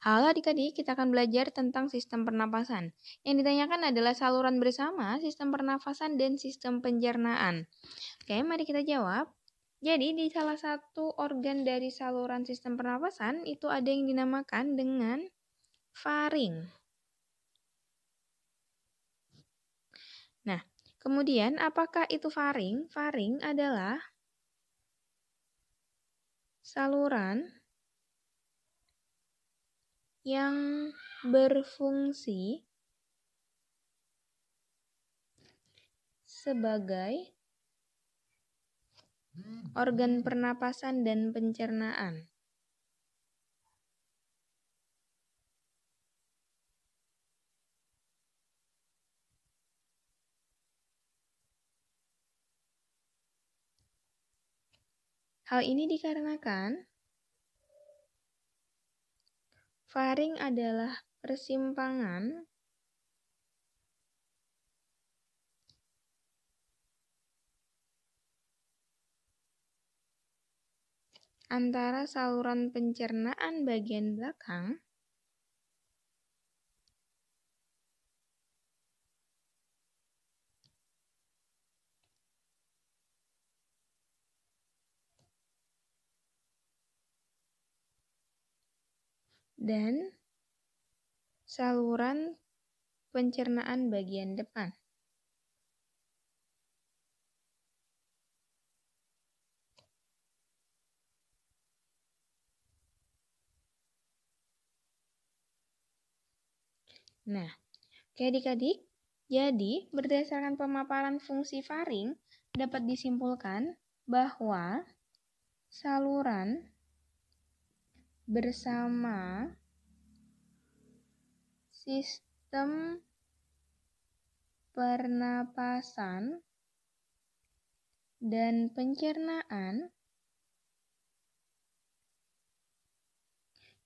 Halo adik-adik, kita akan belajar tentang sistem pernapasan. Yang ditanyakan adalah saluran bersama, sistem pernafasan, dan sistem pencernaan. Oke, mari kita jawab. Jadi, di salah satu organ dari saluran sistem pernapasan itu ada yang dinamakan dengan faring. Nah, kemudian apakah itu faring? Faring adalah saluran yang berfungsi sebagai organ pernapasan dan pencernaan. Hal ini dikarenakan Faring adalah persimpangan antara saluran pencernaan bagian belakang dan saluran pencernaan bagian depan. Nah, oke adik-adik, jadi berdasarkan pemaparan fungsi faring dapat disimpulkan bahwa saluran bersama sistem pernapasan dan pencernaan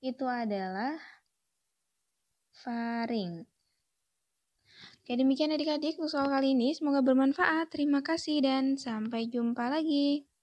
itu adalah faring. Oke, demikian adik-adik soal kali ini. Semoga bermanfaat. Terima kasih dan sampai jumpa lagi.